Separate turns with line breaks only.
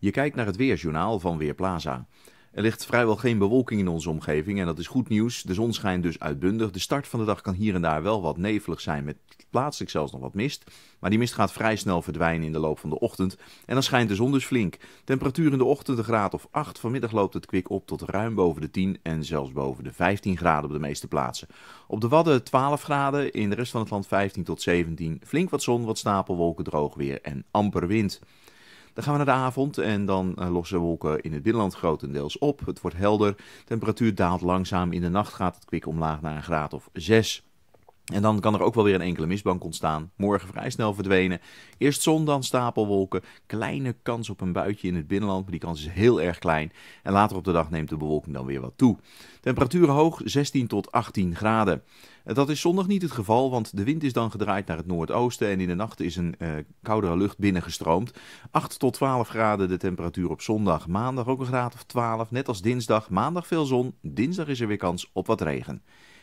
Je kijkt naar het weerjournaal van Weerplaza. Er ligt vrijwel geen bewolking in onze omgeving en dat is goed nieuws. De zon schijnt dus uitbundig. De start van de dag kan hier en daar wel wat nevelig zijn met plaatselijk zelfs nog wat mist. Maar die mist gaat vrij snel verdwijnen in de loop van de ochtend en dan schijnt de zon dus flink. Temperatuur in de ochtend een graad of 8. Vanmiddag loopt het kwik op tot ruim boven de 10 en zelfs boven de 15 graden op de meeste plaatsen. Op de Wadden 12 graden, in de rest van het land 15 tot 17. Flink wat zon, wat stapelwolken, droog weer en amper wind. Dan gaan we naar de avond en dan eh, lossen wolken in het binnenland grotendeels op. Het wordt helder. De temperatuur daalt langzaam. In de nacht gaat het kwik omlaag naar een graad of 6. En dan kan er ook wel weer een enkele mistbank ontstaan. Morgen vrij snel verdwenen. Eerst zon, dan stapelwolken. Kleine kans op een buitje in het binnenland, maar die kans is heel erg klein. En later op de dag neemt de bewolking dan weer wat toe. Temperaturen hoog, 16 tot 18 graden. Eh, dat is zondag niet het geval, want de wind is dan gedraaid naar het noordoosten en in de nacht is een eh, koudere lucht binnengestroomd. 8 tot 12 graden de temperatuur op zondag. Maandag ook een graad of 12, net als dinsdag. Maandag veel zon, dinsdag is er weer kans op wat regen.